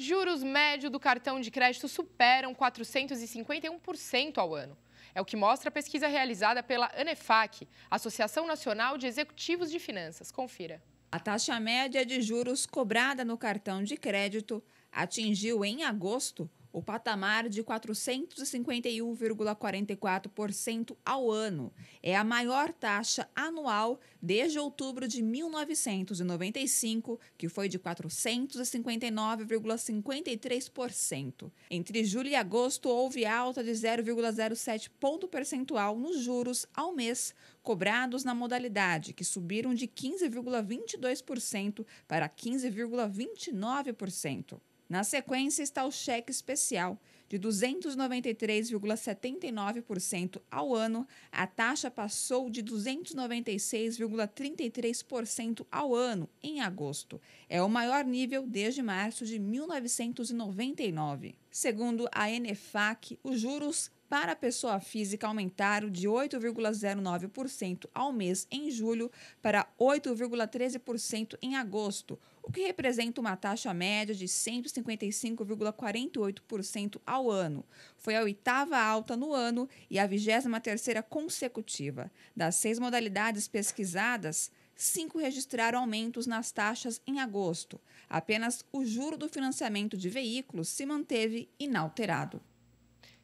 Juros médio do cartão de crédito superam 451% ao ano. É o que mostra a pesquisa realizada pela ANEFAC, Associação Nacional de Executivos de Finanças. Confira. A taxa média de juros cobrada no cartão de crédito atingiu em agosto o patamar de 451,44% ao ano. É a maior taxa anual desde outubro de 1995, que foi de 459,53%. Entre julho e agosto, houve alta de 0,07 ponto percentual nos juros ao mês, cobrados na modalidade, que subiram de 15,22% para 15,29%. Na sequência está o cheque especial especial de 293,79% ao ano, a taxa passou de 296,33% ao ano em agosto. É o maior nível desde março de 1999. Segundo a Enefac, os juros para a pessoa física aumentaram de 8,09% ao mês em julho para 8,13% em agosto, o que representa uma taxa média de 155,48% ao ano. Foi a oitava alta no ano e a 23ª consecutiva. Das seis modalidades pesquisadas, cinco registraram aumentos nas taxas em agosto. Apenas o juro do financiamento de veículos se manteve inalterado.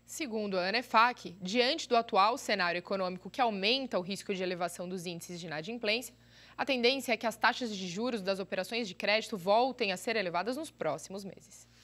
Segundo a ANEFAC, diante do atual cenário econômico que aumenta o risco de elevação dos índices de inadimplência, a tendência é que as taxas de juros das operações de crédito voltem a ser elevadas nos próximos meses.